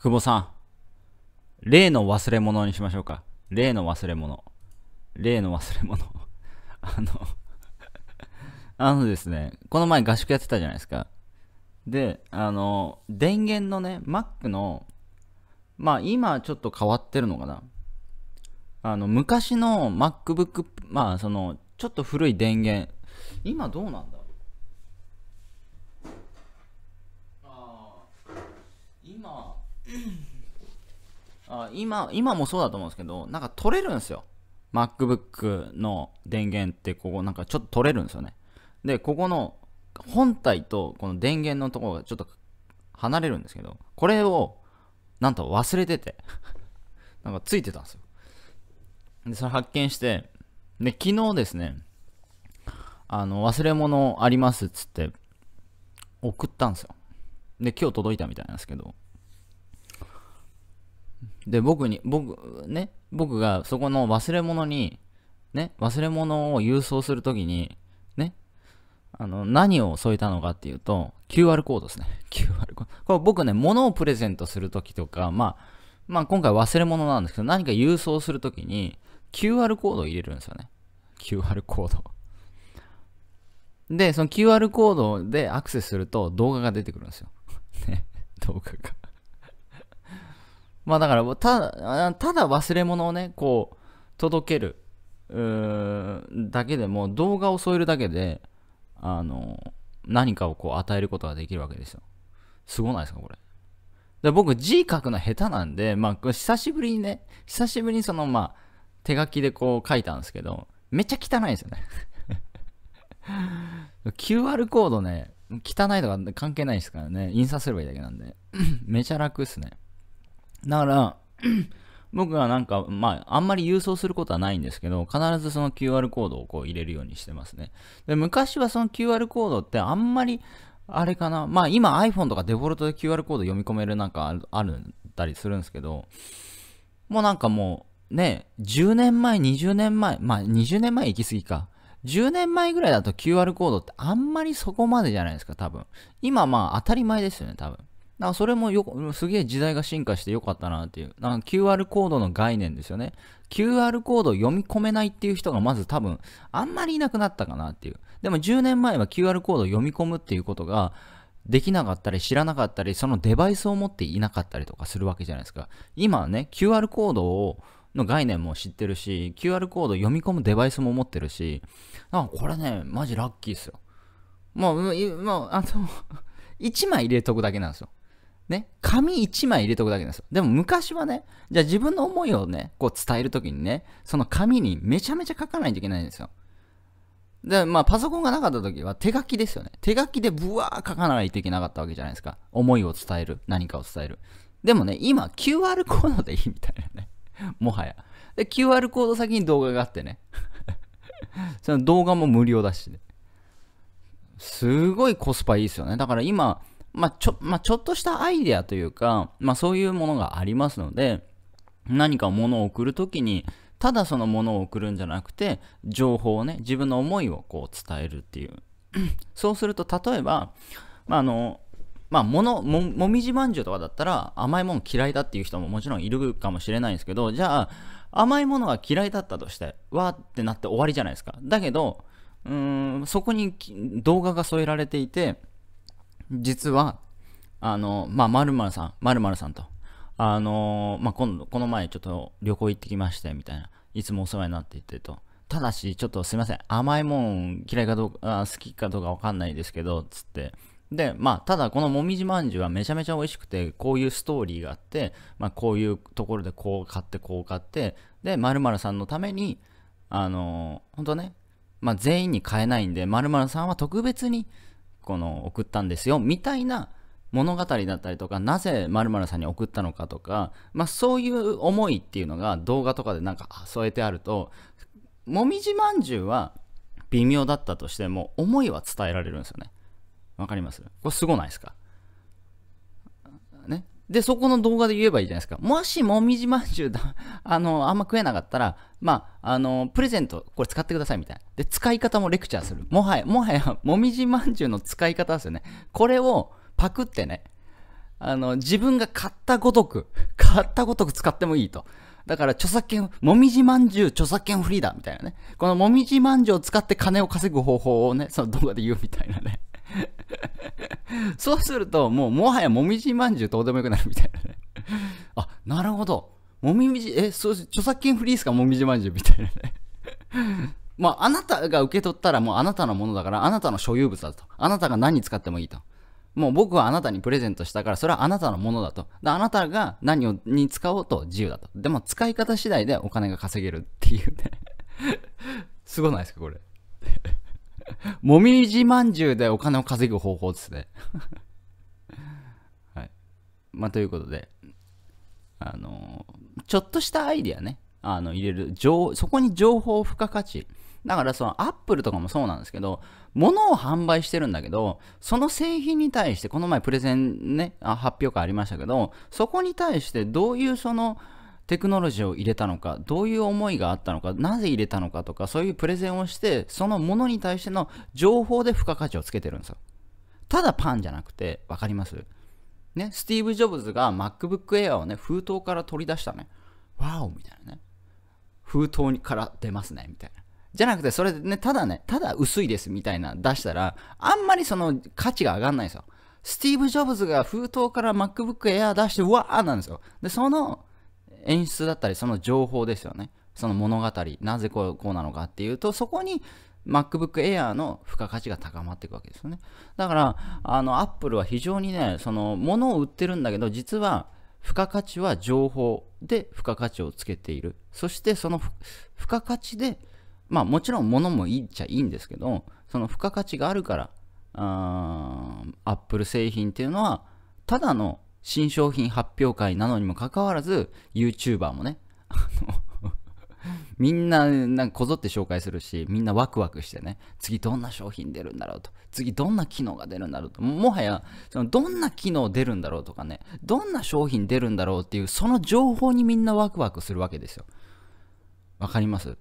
久保さん。例の忘れ物にしましょうか。例の忘れ物。例の忘れ物。あの あのですね、この前合宿やってたじゃないですか。で、あの、電源のね、Mac の、まあ今ちょっと変わってるのかな。あの、昔の MacBook、まあその、ちょっと古い電源、今どうなんだあ今今もそうだと思うんですけどなんか取れるんですよ MacBook の電源ってここなんかちょっと取れるんですよねでここの本体とこの電源のところがちょっと離れるんですけどこれをなんと忘れてて なんかついてたんですよでそれ発見してで昨日ですねあの忘れ物ありますっつって送ったんですよで今日届いたみたいなんですけどで、僕に、僕、ね、僕がそこの忘れ物に、ね、忘れ物を郵送するときに、ね、あの、何を添えたのかっていうと、QR コードですね。QR コード。これ僕ね、物をプレゼントするときとか、まあ、まあ今回忘れ物なんですけど、何か郵送するときに、QR コードを入れるんですよね。QR コード。で、その QR コードでアクセスすると動画が出てくるんですよ。ね、動画がまあだからた、ただ忘れ物をね、こう、届ける、だけでも、動画を添えるだけで、あの、何かをこう与えることができるわけですよ。すごないですか、これ。で僕字書くの下手なんで、まあ、久しぶりにね、久しぶりにその、まあ、手書きでこう書いたんですけど、めっちゃ汚いですよね QR コードね、汚いとか関係ないですからね、印刷すればいいだけなんで、めちゃ楽っすね。だから、僕はなんか、まあ、あんまり郵送することはないんですけど、必ずその QR コードをこう入れるようにしてますね。で、昔はその QR コードってあんまり、あれかな、まあ今 iPhone とかデフォルトで QR コード読み込めるなんかあるんだりするんですけど、もうなんかもう、ね、10年前、20年前、まあ20年前行き過ぎか。10年前ぐらいだと QR コードってあんまりそこまでじゃないですか、多分。今まあ当たり前ですよね、多分。だそれもよ、すげえ時代が進化してよかったなっていう。なんか QR コードの概念ですよね。QR コードを読み込めないっていう人がまず多分、あんまりいなくなったかなっていう。でも10年前は QR コードを読み込むっていうことが、できなかったり知らなかったり、そのデバイスを持っていなかったりとかするわけじゃないですか。今はね、QR コードを、の概念も知ってるし、QR コード読み込むデバイスも持ってるし、なんかこれね、マジラッキーっすよ。もう、もう、あの、1 枚入れとくだけなんですよ。ね、紙1枚入れとくだけですよ。でも昔はね、じゃあ自分の思いをね、こう伝えるときにね、その紙にめちゃめちゃ書かないといけないんですよ。で、まあパソコンがなかった時は手書きですよね。手書きでブワー書かないといけなかったわけじゃないですか。思いを伝える。何かを伝える。でもね、今 QR コードでいいみたいなね。もはや。で、QR コード先に動画があってね。その動画も無料だし、ね、すごいコスパいいですよね。だから今、まあ、ちょ、まあ、ちょっとしたアイデアというか、まあ、そういうものがありますので、何か物を送るときに、ただその物を送るんじゃなくて、情報をね、自分の思いをこう伝えるっていう。そうすると、例えば、まあ、あの、まあ、もも、もみじまんじゅうとかだったら、甘いもの嫌いだっていう人ももちろんいるかもしれないんですけど、じゃあ、甘いものが嫌いだったとして、わーってなって終わりじゃないですか。だけど、うーん、そこに動画が添えられていて、実は、あの、まあ、まるさん、まるさんと、あの、まあ、今度、この前ちょっと旅行行ってきまして、みたいな、いつもお世話になっていてと、ただし、ちょっとすいません、甘いもん嫌いかどうか、好きかどうかわかんないですけど、つって、で、まあ、ただこのもみじまんじゅうはめちゃめちゃ美味しくて、こういうストーリーがあって、まあ、こういうところでこう買って、こう買って、で、まるさんのために、あの、本当ね、まあ、全員に買えないんで、まるさんは特別にこの送ったんですよみたいな物語だったりとかなぜ〇〇さんに送ったのかとか、まあ、そういう思いっていうのが動画とかでなんか添えてあるともみじまんじゅうは微妙だったとしても思いは伝えられるんですよねわかりますこれすごないですかで、そこの動画で言えばいいじゃないですか。もし、もみじまんじゅうだ、あの、あんま食えなかったら、まあ、あの、プレゼント、これ使ってくださいみたいな。で、使い方もレクチャーする。もはや、もはや、もみじまんじゅうの使い方ですよね。これをパクってね、あの、自分が買ったごとく、買ったごとく使ってもいいと。だから著作権、もみじまんじゅう著作権フリーだみたいなね。このもみじまんじゅうを使って金を稼ぐ方法をね、その動画で言うみたいなね。そうすると、もう、もはやもみじまんじゅうどうでもよくなるみたいなね。あ、なるほど。もみじ、え、そう、著作権フリースかもみじまんじゅうみたいなね。まあ、あなたが受け取ったらもうあなたのものだから、あなたの所有物だと。あなたが何使ってもいいと。もう僕はあなたにプレゼントしたから、それはあなたのものだと。だあなたが何をに使おうと自由だと。でも使い方次第でお金が稼げるっていうね すごないですか、これ もみじまんじゅうでお金を稼ぐ方法ですね。はい。まあ、ということで、あのー、ちょっとしたアイディアね、あの、入れる、情、そこに情報付加価値。だから、その、アップルとかもそうなんですけど、物を販売してるんだけど、その製品に対して、この前プレゼンね、あ発表会ありましたけど、そこに対してどういうその、テクノロジーを入れたのかどういう思いがあったのかなぜ入れたのかとかそういうプレゼンをしてそのものに対しての情報で付加価値をつけてるんですよただパンじゃなくて分かりますねスティーブ・ジョブズが MacBook Air をね封筒から取り出したねワオみたいなね封筒から出ますねみたいなじゃなくてそれでねただねただ薄いですみたいな出したらあんまりその価値が上がんないんですよスティーブ・ジョブズが封筒から MacBook Air 出して、わーなんですよ。で、その演出だったりその情報ですよねその物語なぜこうこうなのかっていうとそこに MacBook Air の付加価値が高まっていくわけですよねだからあの Apple は非常にねその物を売ってるんだけど実は付加価値は情報で付加価値をつけているそしてその付加価値でまあもちろん物もいいっちゃいいんですけどその付加価値があるからあ Apple 製品っていうのはただの新商品発表会なのにもかかわらず、YouTuber もね、みんな、なんかこぞって紹介するし、みんなワクワクしてね、次どんな商品出るんだろうと、次どんな機能が出るんだろうと、もはや、そのどんな機能出るんだろうとかね、どんな商品出るんだろうっていう、その情報にみんなワクワクするわけですよ。わかります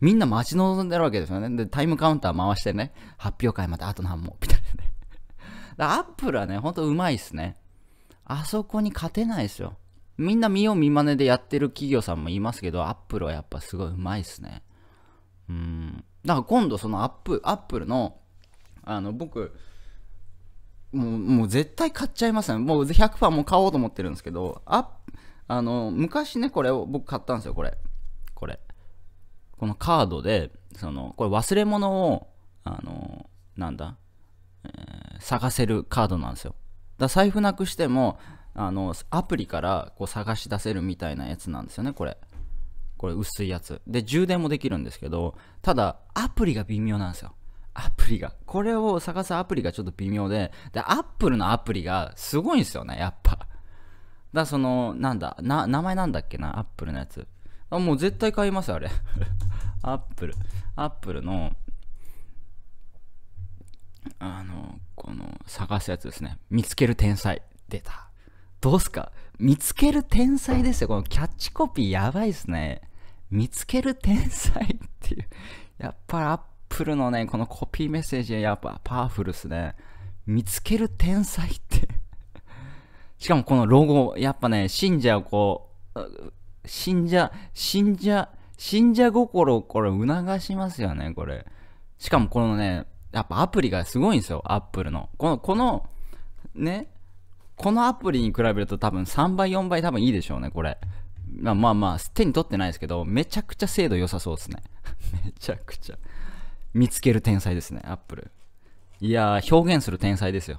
みんな待ち望んでるわけですよね。で、タイムカウンター回してね、発表会まであと何問、みたいなね。アップルはね、ほんとうまいっすね。あそこに勝てないですよ。みんな見よう見まねでやってる企業さんもいますけど、アップルはやっぱすごいうまいっすね。うん。だから今度そのアップ、アップルの、あの、僕、もう、もう絶対買っちゃいますね。もう100%もう買おうと思ってるんですけど、あ、あの、昔ね、これを僕買ったんですよ、これ。これ。このカードで、その、これ忘れ物を、あの、なんだ、えー、探せるカードなんですよ。だ財布なくしてもあのアプリからこう探し出せるみたいなやつなんですよねこれこれ薄いやつで充電もできるんですけどただアプリが微妙なんですよアプリがこれを探すアプリがちょっと微妙ででアップルのアプリがすごいんですよねやっぱだそのなんだ名前なんだっけなアップルのやつあもう絶対買いますあれ アップルアップルのあの、この、探すやつですね。見つける天才。出た。どうすか見つける天才ですよ。このキャッチコピーやばいっすね。見つける天才っていう。やっぱりアップルのね、このコピーメッセージはやっぱパワフルっすね。見つける天才ってしかもこのロゴ、やっぱね、信者をこう、信者、信者、信者心をこれ促しますよね、これ。しかもこのね、やっぱアプリがすごいんですよ、アップルの。この、この、ね、このアプリに比べると多分3倍、4倍多分いいでしょうね、これ。まあまあまあ、手に取ってないですけど、めちゃくちゃ精度良さそうですね。めちゃくちゃ。見つける天才ですね、アップル。いやー、表現する天才ですよ。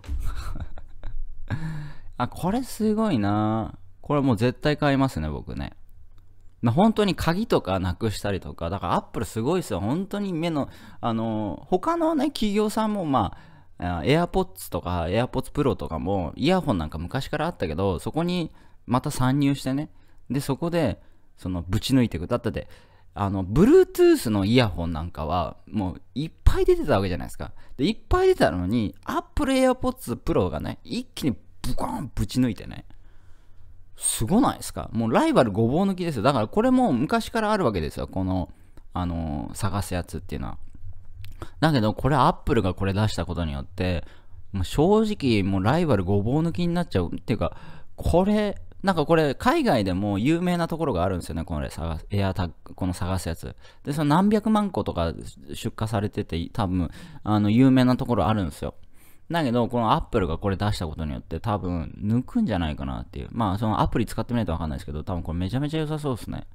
あ、これすごいなこれもう絶対買いますね、僕ね。本当に鍵とかなくしたりとか、だからアップルすごいですよ。本当に目の、あの、他のね、企業さんもまあ、AirPods とか AirPods Pro とかも、イヤホンなんか昔からあったけど、そこにまた参入してね。で、そこで、その、ぶち抜いていく。だってあの、Bluetooth のイヤホンなんかは、もういっぱい出てたわけじゃないですか。で、いっぱい出たのに、Apple AirPods Pro がね、一気にブコーンぶち抜いてね。すごないですかもうライバルごぼう抜きですよ。だからこれも昔からあるわけですよ。この、あのー、探すやつっていうのは。だけど、これアップルがこれ出したことによって、もう正直もうライバルごぼう抜きになっちゃう。っていうか、これ、なんかこれ、海外でも有名なところがあるんですよね、これ、探す、エアタこの探すやつ。で、その何百万個とか出荷されてて、多分、あの、有名なところあるんですよ。だけど、このアップルがこれ出したことによって多分抜くんじゃないかなっていう。まあ、そのアプリ使ってみないとわかんないですけど、多分これめちゃめちゃ良さそうですね。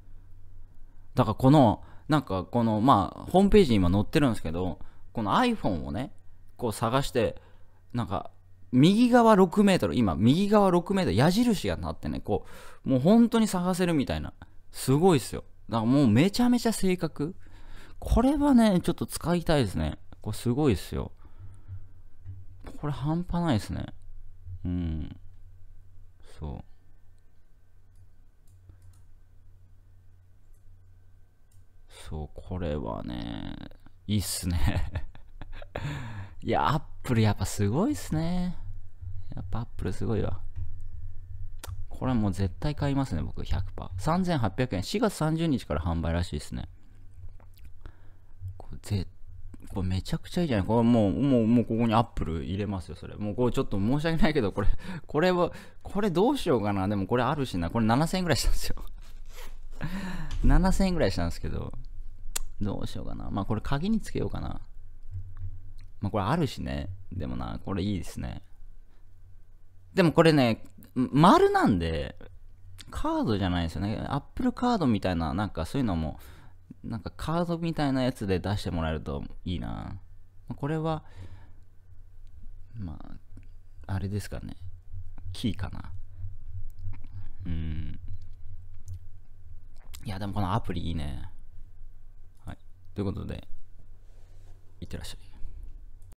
だからこの、なんかこの、まあ、ホームページに今載ってるんですけど、この iPhone をね、こう探して、なんか、右側6メートル、今、右側6メートル、矢印がなってね、こう、もう本当に探せるみたいな。すごいっすよ。だからもうめちゃめちゃ正確。これはね、ちょっと使いたいですね。これすごいっすよ。これ半端ないですね。うん。そう。そう、これはね、いいっすね いや、アップルやっぱすごいっすね。やっぱアップルすごいわ。これはもう絶対買いますね、僕100%。3800円。4月30日から販売らしいですね。これ絶ぱめちゃくちゃいいじゃない。これもう、もう、もうここにアップル入れますよ、それ。もうこうちょっと申し訳ないけど、これ、これは、これどうしようかな。でもこれあるしな。これ7000円ぐらいしたんですよ。7000 円ぐらいしたんですけど、どうしようかな。まあこれ鍵につけようかな。まあこれあるしね。でもな、これいいですね。でもこれね、丸なんで、カードじゃないですよね。アップルカードみたいな、なんかそういうのも、なんかカードみたいなやつで出してもらえるといいな。これは、まあ、あれですかね。キーかな。うん。いや、でもこのアプリいいね。はい。ということで、いってらっしゃい。